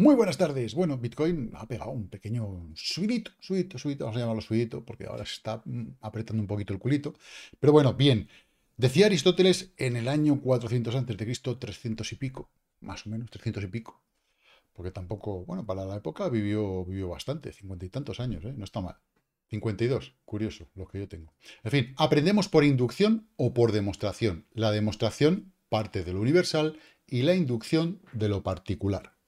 Muy buenas tardes. Bueno, Bitcoin ha pegado un pequeño subidito, subidito, subidito. Vamos a llamarlo subidito porque ahora se está mm, apretando un poquito el culito. Pero bueno, bien. Decía Aristóteles en el año 400 Cristo, 300 y pico, más o menos, 300 y pico. Porque tampoco, bueno, para la época vivió, vivió bastante, 50 y tantos años, ¿eh? no está mal. 52, curioso, lo que yo tengo. En fin, aprendemos por inducción o por demostración. La demostración parte de lo universal y la inducción de lo particular.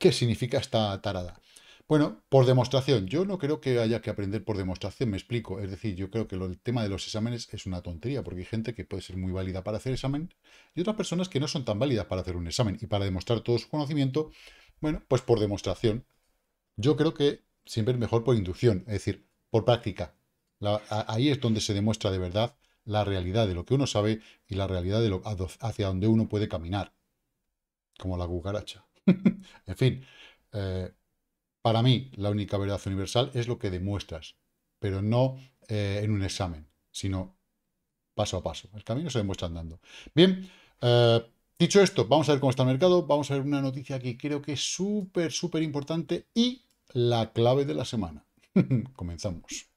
¿Qué significa esta tarada? Bueno, por demostración. Yo no creo que haya que aprender por demostración, me explico. Es decir, yo creo que el tema de los exámenes es una tontería, porque hay gente que puede ser muy válida para hacer examen y otras personas que no son tan válidas para hacer un examen y para demostrar todo su conocimiento, bueno, pues por demostración. Yo creo que siempre es mejor por inducción, es decir, por práctica. ahí es donde se demuestra de verdad la realidad de lo que uno sabe y la realidad de hacia donde uno puede caminar, como la cucaracha. en fin, eh, para mí la única verdad universal es lo que demuestras, pero no eh, en un examen, sino paso a paso. El camino se demuestra andando. Bien, eh, dicho esto, vamos a ver cómo está el mercado, vamos a ver una noticia que creo que es súper, súper importante y la clave de la semana. Comenzamos.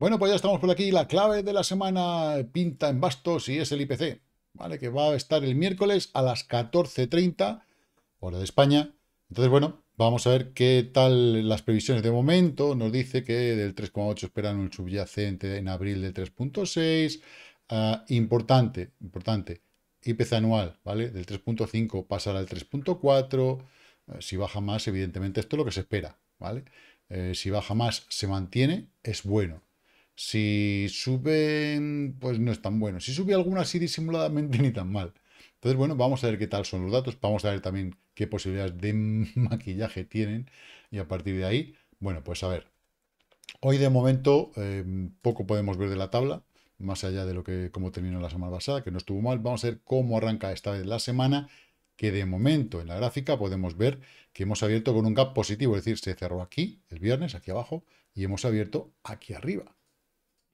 Bueno, pues ya estamos por aquí. La clave de la semana pinta en bastos y es el IPC, ¿vale? Que va a estar el miércoles a las 14.30, hora de España. Entonces, bueno, vamos a ver qué tal las previsiones de momento. Nos dice que del 3,8 esperan un subyacente en abril del 3,6. Ah, importante, importante. IPC anual, ¿vale? Del 3.5 pasará al 3.4. Eh, si baja más, evidentemente, esto es lo que se espera, ¿vale? Eh, si baja más, se mantiene, es bueno si suben, pues no es tan bueno. Si sube alguna así disimuladamente, ni tan mal. Entonces, bueno, vamos a ver qué tal son los datos. Vamos a ver también qué posibilidades de maquillaje tienen. Y a partir de ahí, bueno, pues a ver. Hoy de momento eh, poco podemos ver de la tabla, más allá de lo que cómo terminó la semana pasada, que no estuvo mal. Vamos a ver cómo arranca esta vez la semana, que de momento en la gráfica podemos ver que hemos abierto con un gap positivo, es decir, se cerró aquí el viernes, aquí abajo, y hemos abierto aquí arriba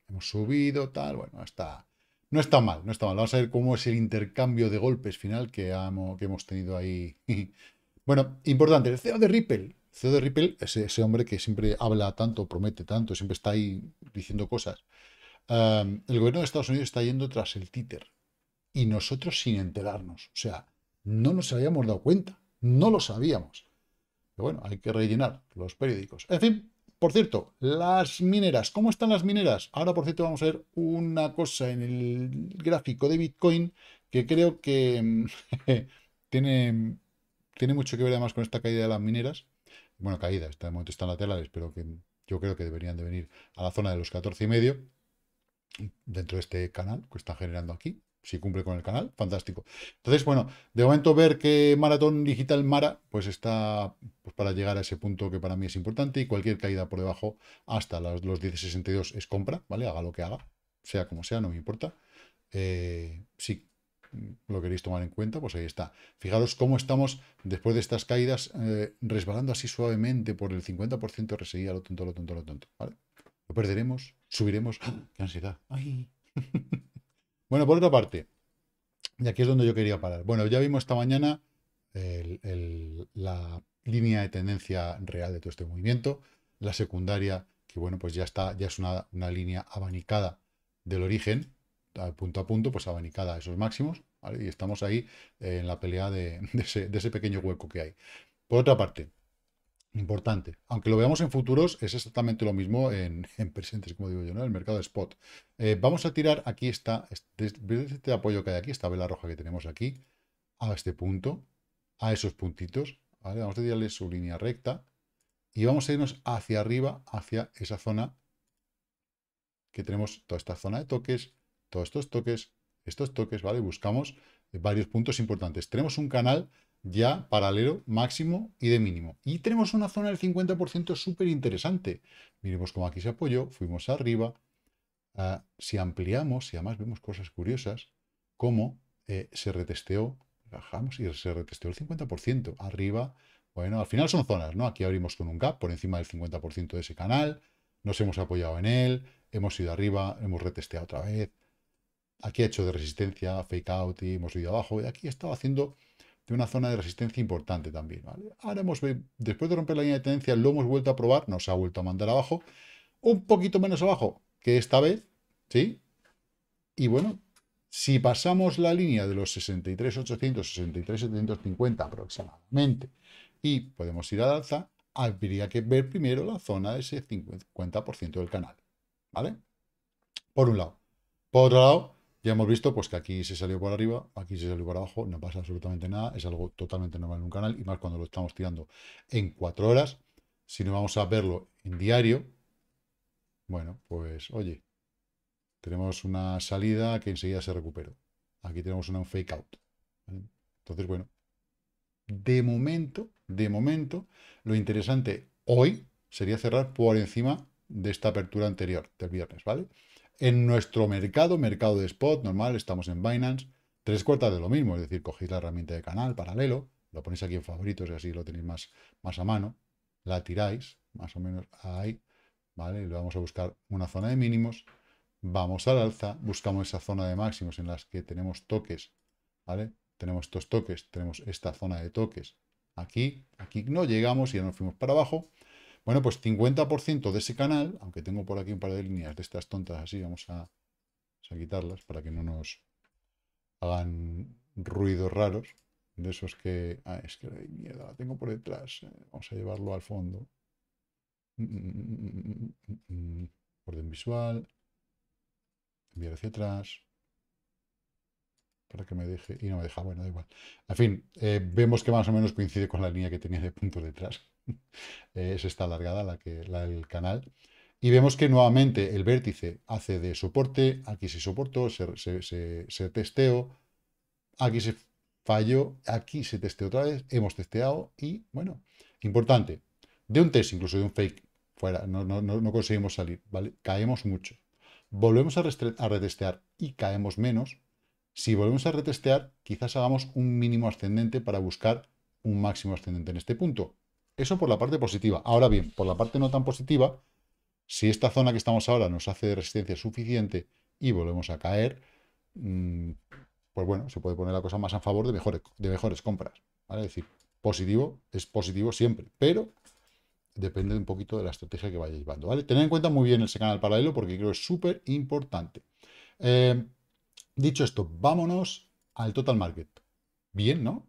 hemos subido, tal, bueno, está, no está mal, no está mal. Vamos a ver cómo es el intercambio de golpes final que, hemos tenido ahí. bueno, importante, el CEO de Ripple. El CEO de Ripple es ese hombre que siempre habla tanto, promete tanto, siempre está ahí diciendo cosas. el gobierno de Estados Unidos está yendo tras el títer y nosotros sin enterarnos. O sea, no nos habíamos dado cuenta, no lo sabíamos. Pero bueno, hay que rellenar los periódicos. En fin, por cierto, las mineras. ¿Cómo están las mineras? Ahora, por cierto, vamos a ver una cosa en el gráfico de Bitcoin que creo que mm, tiene, tiene mucho que ver además con esta caída de las mineras. Bueno, caída, está, de momento están laterales, pero que yo creo que deberían de venir a la zona de los 14 y medio dentro de este canal que está generando aquí si cumple con el canal, fantástico. Entonces, bueno, de momento ver que Maratón Digital Mara, pues está pues para llegar a ese punto que para mí es importante y cualquier caída por debajo hasta los, 10.62 es compra, ¿vale? Haga lo que haga, sea como sea, no me importa. Eh, si lo queréis tomar en cuenta, pues ahí está. Fijaros cómo estamos después de estas caídas eh, resbalando así suavemente por el 50% reseguida, lo tonto, lo tonto, lo tonto, ¿vale? Lo perderemos, subiremos. ¡Ah! ¡Qué ansiedad! ¡Ay! Bueno, por otra parte, y aquí es donde yo quería parar. Bueno, ya vimos esta mañana la línea de tendencia real de todo este movimiento, la secundaria, que bueno, pues ya está, ya es una, línea abanicada del origen, punto a punto, pues abanicada a esos máximos, Y estamos ahí en la pelea de ese pequeño hueco que hay. Por otra parte, Importante. Aunque lo veamos en futuros, es exactamente lo mismo en, presentes, como digo yo, ¿no? En el mercado de spot. Eh, vamos a tirar, aquí esta, este, este apoyo que hay aquí, esta vela roja que tenemos aquí, a este punto, a esos puntitos, ¿vale? Vamos a tirarle su línea recta y vamos a irnos hacia arriba, hacia esa zona que tenemos toda esta zona de toques, todos estos toques, estos toques, ¿vale? Buscamos varios puntos importantes. Tenemos un canal ya paralelo máximo y de mínimo. Y tenemos una zona del 50% súper interesante. Miremos cómo aquí se apoyó, fuimos arriba. Ah, si ampliamos, y además vemos cosas curiosas, cómo eh, se retesteó, bajamos y se retesteó el 50% arriba. Bueno, al final son zonas, ¿no? Aquí abrimos con un gap por encima del 50% de ese canal, nos hemos apoyado en él, hemos ido arriba, hemos retesteado otra vez, Aquí ha hecho de resistencia, fake out y hemos ido abajo. Y aquí estado haciendo de una zona de resistencia importante también. ¿vale? Ahora hemos, después de romper la línea de tendencia, lo hemos vuelto a probar, nos ha vuelto a mandar abajo, un poquito menos abajo que esta vez, ¿sí? Y bueno, si pasamos la línea de los 63,800, 63,750 aproximadamente, y podemos ir al alza, habría que ver primero la zona de ese 50% del canal, ¿vale? Por un lado. Por otro lado, ya hemos visto pues, que aquí se salió por arriba, aquí se salió por abajo, no pasa absolutamente nada, es algo totalmente normal en un canal, y más cuando lo estamos tirando en cuatro horas. Si no vamos a verlo en diario, bueno, pues oye, tenemos una salida que enseguida se recuperó. Aquí tenemos una, un fake out. Entonces, bueno, de momento, de momento, lo interesante hoy sería cerrar por encima de esta apertura anterior del viernes, ¿vale? En nuestro mercado, mercado de spot normal, estamos en Binance, tres cuartas de lo mismo, es decir, cogéis la herramienta de canal paralelo, lo ponéis aquí en favoritos y así lo tenéis más, más a mano, la tiráis más o menos ahí, ¿vale? Y vamos a buscar una zona de mínimos, vamos al alza, buscamos esa zona de máximos en las que tenemos toques, ¿vale? Tenemos estos toques, tenemos esta zona de toques aquí, aquí no llegamos y ya nos fuimos para abajo, bueno, pues 50% de ese canal, aunque tengo por aquí un par de líneas de estas tontas así, vamos a, quitarlas para que no nos hagan ruidos raros. De esos que... Ah, es que mierda, la tengo por detrás. Vamos a llevarlo al fondo. Orden visual. Enviar hacia atrás que me deje y no me deja, bueno, da igual. En fin, eh, vemos que más o menos coincide con la línea que tenía de punto detrás. Eh, es esta alargada la, que, la del canal. Y vemos que nuevamente el vértice hace de soporte, aquí se soportó, se, testeó, aquí se falló, aquí se testeó otra vez, hemos testeado y, bueno, importante, de un test, incluso de un fake, fuera, no, conseguimos salir, ¿vale? Caemos mucho. Volvemos a, a retestear y caemos menos, si volvemos a retestear, quizás hagamos un mínimo ascendente para buscar un máximo ascendente en este punto. Eso por la parte positiva. Ahora bien, por la parte no tan positiva, si esta zona que estamos ahora nos hace de resistencia suficiente y volvemos a caer, mm, pues bueno, se puede poner la cosa más a favor de mejores, de mejores compras. Es decir, positivo es positivo siempre, pero depende un poquito de la estrategia que vayáis llevando. ¿vale? Tened en cuenta muy bien ese canal paralelo porque creo que es súper importante. Eh, Dicho esto, vámonos al total market. Bien, ¿no?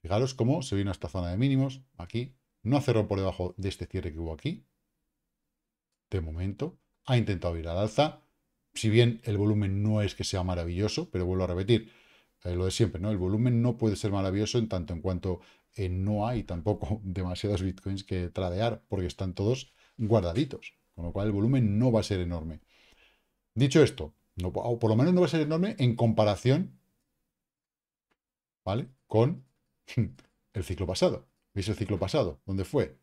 Fijaros cómo se vino a esta zona de mínimos, aquí. No cerró por debajo de este cierre que hubo aquí. De momento. Ha intentado ir al alza. Si bien el volumen no es que sea maravilloso, pero vuelvo a repetir, eh, lo de siempre, ¿no? El volumen no puede ser maravilloso en tanto en cuanto eh, no hay tampoco demasiados bitcoins que tradear, porque están todos guardaditos. Con lo cual el volumen no va a ser enorme. Dicho esto, o por lo menos no va a ser enorme en comparación, ¿vale? Con el ciclo pasado. ¿Veis el ciclo pasado? ¿Dónde fue?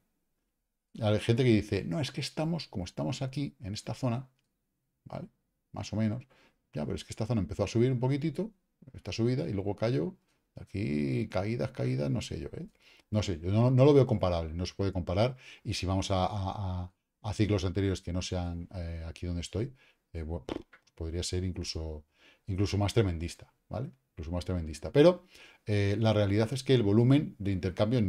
Hay gente que dice, no, es que estamos, como estamos aquí, en esta zona, ¿vale? Más o menos. Ya, pero es que esta zona empezó a subir un poquitito, esta subida, y luego cayó. Aquí caídas, caídas, no sé yo, ¿eh? No sé, yo no, lo veo comparable, no se puede comparar. Y si vamos a, ciclos anteriores que no sean eh, aquí donde estoy, eh, bueno, podría ser incluso, incluso más tremendista, ¿vale? Incluso más tremendista. Pero eh, la realidad es que el volumen de intercambio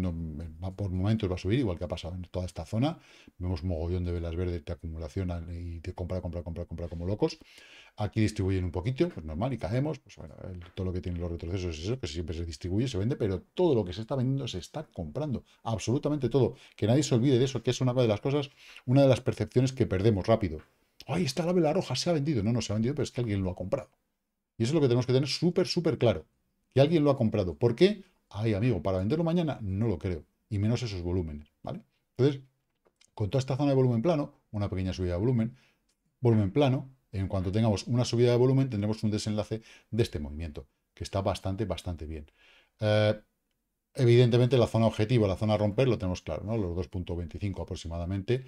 por momentos va a subir, igual que ha pasado en toda esta zona. Vemos mogollón de velas verdes de acumulación y de compra, compra, compra, compra como locos. Aquí distribuyen un poquito, pues normal, y caemos. Pues bueno, todo lo que tienen los retrocesos es eso, que siempre se distribuye, se vende, pero todo lo que se está vendiendo se está comprando. Absolutamente todo. Que nadie se olvide de eso, que es una de las cosas, una de las percepciones que perdemos rápido. ¡Ay, está la vela roja! Se ha vendido. No, no se ha vendido, pero es que alguien lo ha comprado. Y eso es lo que tenemos que tener súper, súper claro. Que alguien lo ha comprado. ¿Por qué? Ay, amigo, para venderlo mañana no lo creo. Y menos esos volúmenes, ¿vale? Entonces, con toda esta zona de volumen plano, una pequeña subida de volumen, volumen plano, en cuanto tengamos una subida de volumen, tendremos un desenlace de este movimiento, que está bastante, bastante bien. Eh, evidentemente, la zona objetivo, la zona a romper, lo tenemos claro, ¿no? Los 2.25 aproximadamente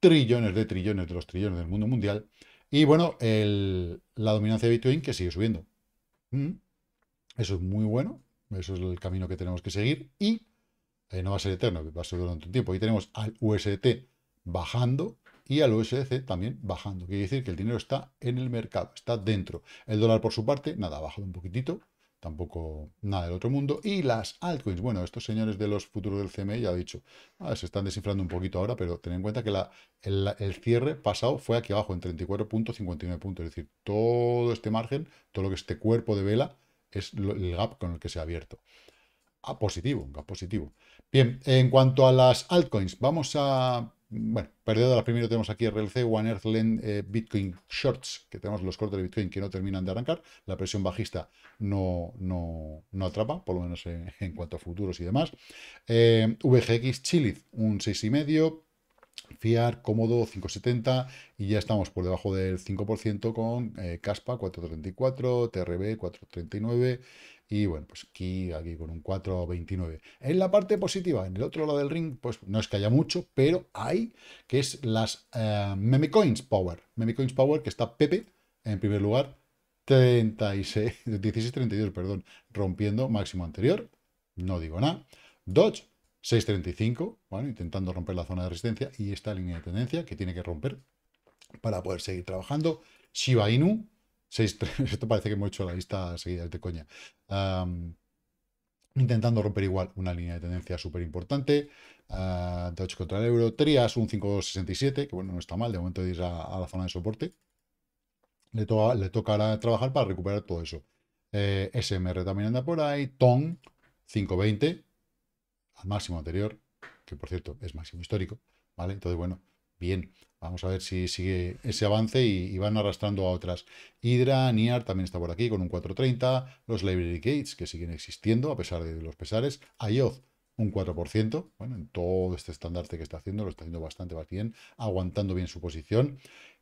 trillones de trillones de los trillones del mundo mundial. Y bueno, la dominancia de Bitcoin que sigue subiendo. Mm. Eso es muy bueno. Eso es el camino que tenemos que seguir. Y eh, no va a ser eterno, va a ser durante un tiempo. Y tenemos al UST bajando y al USDC también bajando. Quiere decir que el dinero está en el mercado, está dentro. El dólar, por su parte, nada, ha bajado un poquitito tampoco nada del otro mundo. Y las altcoins, bueno, estos señores de los futuros del CME ya he dicho, ah, se están desinflando un poquito ahora, pero ten en cuenta que el, cierre pasado fue aquí abajo, en 34.59 puntos, es decir, todo este margen, todo lo que este cuerpo de vela es el gap con el que se ha abierto. A positivo, un gap positivo. Bien, en cuanto a las altcoins, vamos a bueno, perdedoras primero tenemos aquí RLC, One Earth Lend, eh, Bitcoin Shorts, que tenemos los cortes de Bitcoin que no terminan de arrancar, la presión bajista no, no, atrapa, por lo menos en, cuanto a futuros y demás. Eh, VGX Chile un 6,5%. Fiar, cómodo, 5,70 y ya estamos por debajo del 5% con eh, Caspa, 4,34, TRB, 4,39 y bueno, pues aquí, aquí con un 4,29. En la parte positiva, en el otro lado del ring, pues no es que haya mucho, pero hay, que es las eh, Meme Memecoins Power. Memecoins Power, que está Pepe en primer lugar, 16.32, perdón, rompiendo máximo anterior. No digo nada. Dodge, 6.35, bueno, intentando romper la zona de resistencia y esta línea de tendencia que tiene que romper para poder seguir trabajando. Shiba Inu, 6 esto parece que hemos hecho la lista seguida, de coña. intentando romper igual una línea de tendencia súper importante. de ah, 8 contra el euro. Trias un 5,67, que bueno, no está mal. De momento de ir a, la zona de soporte. Le, toca le tocará trabajar para recuperar todo eso. Eh, SMR también anda por ahí. TON 5,20 al máximo anterior, que por cierto es máximo histórico. ¿Vale? Entonces, bueno, Bien, vamos a ver si sigue ese avance y, van arrastrando a otras. Hydra, Niar también está por aquí con un 4.30. Los Library Gates, que siguen existiendo a pesar de los pesares. ayoz un 4%. Bueno, en todo este estandarte que está haciendo, lo está haciendo bastante bien, aguantando bien su posición.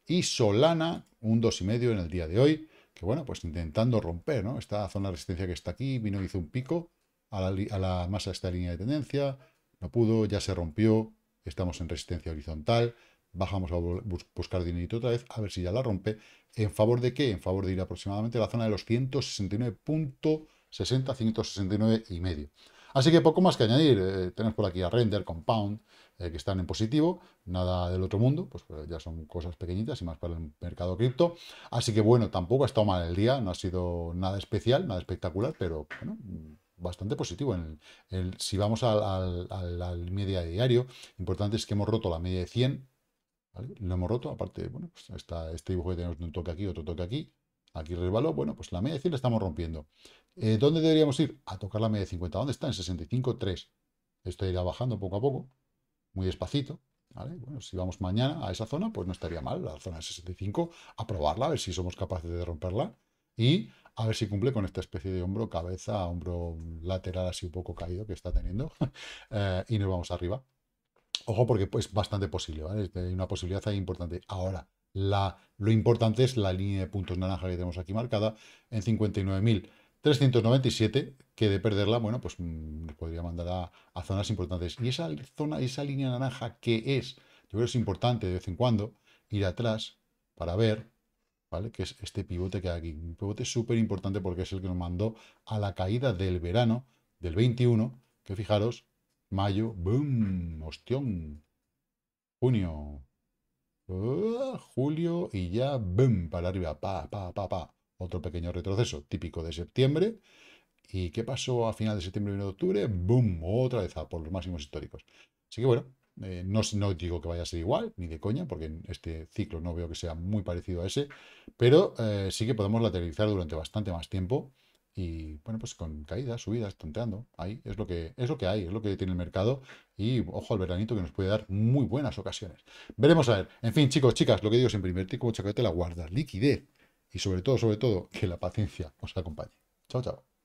Y Solana, un 2,5 en el día de hoy, que bueno, pues intentando romper, ¿no? Esta zona de resistencia que está aquí, vino, y hizo un pico a la, a la masa de esta línea de tendencia, no pudo, ya se rompió, estamos en resistencia horizontal, bajamos a buscar dinerito otra vez, a ver si ya la rompe. ¿En favor de qué? En favor de ir aproximadamente a la zona de los 169.60, 169 y medio. Así que poco más que añadir. Eh, tenemos por aquí a Render, Compound, eh, que están en positivo. Nada del otro mundo, pues, pues ya son cosas pequeñitas y más para el mercado cripto. Así que bueno, tampoco ha estado mal el día, no ha sido nada especial, nada espectacular, pero bueno, bastante positivo. En el, si vamos al, media diario, importante es que hemos roto la media de 100, Lo hemos roto, aparte, bueno, pues está, este dibujo que tenemos un toque aquí, otro toque aquí, aquí resbaló, bueno, pues la media de 100 la estamos rompiendo. Eh, ¿Dónde deberíamos ir? A tocar la media de 50. ¿Dónde está? En 65, 3. Esto irá bajando poco a poco, muy despacito. Bueno, si vamos mañana a esa zona, pues no estaría mal, la zona de 65, a probarla, a ver si somos capaces de romperla y a ver si cumple con esta especie de hombro, cabeza, hombro lateral así un poco caído que está teniendo eh, y nos vamos arriba. Ojo porque es pues, bastante posible, ¿vale? Este, hay una posibilidad ahí importante. Ahora, la, lo importante es la línea de puntos naranja que tenemos aquí marcada en 59.397, que de perderla, bueno, pues mm, podría mandar a, zonas importantes. Y esa zona, esa línea naranja que es, yo creo que es importante de vez en cuando ir atrás para ver ¿vale? Que es este pivote que hay aquí. Un pivote súper importante porque es el que nos mandó a la caída del verano del 21, que fijaros, mayo, boom, ostión, junio, ¡Ah! julio y ya, boom, para arriba, pa, pa, pa, pa. Otro pequeño retroceso típico de septiembre. ¿Y qué pasó a final de septiembre y de octubre? Boom, otra vez a por los máximos históricos. Así que bueno, eh, no, no, digo que vaya a ser igual, ni de coña, porque en este ciclo no veo que sea muy parecido a ese, pero eh, sí que podemos lateralizar durante bastante más tiempo y, bueno, pues con caídas, subidas, tonteando, ahí es lo que, es lo que hay, es lo que tiene el mercado y, ojo al veranito, que nos puede dar muy buenas ocasiones. Veremos a ver. En fin, chicos, chicas, lo que digo siempre, invertir como te la guardas, liquidez y sobre todo, sobre todo, que la paciencia os acompañe. Chao, chao.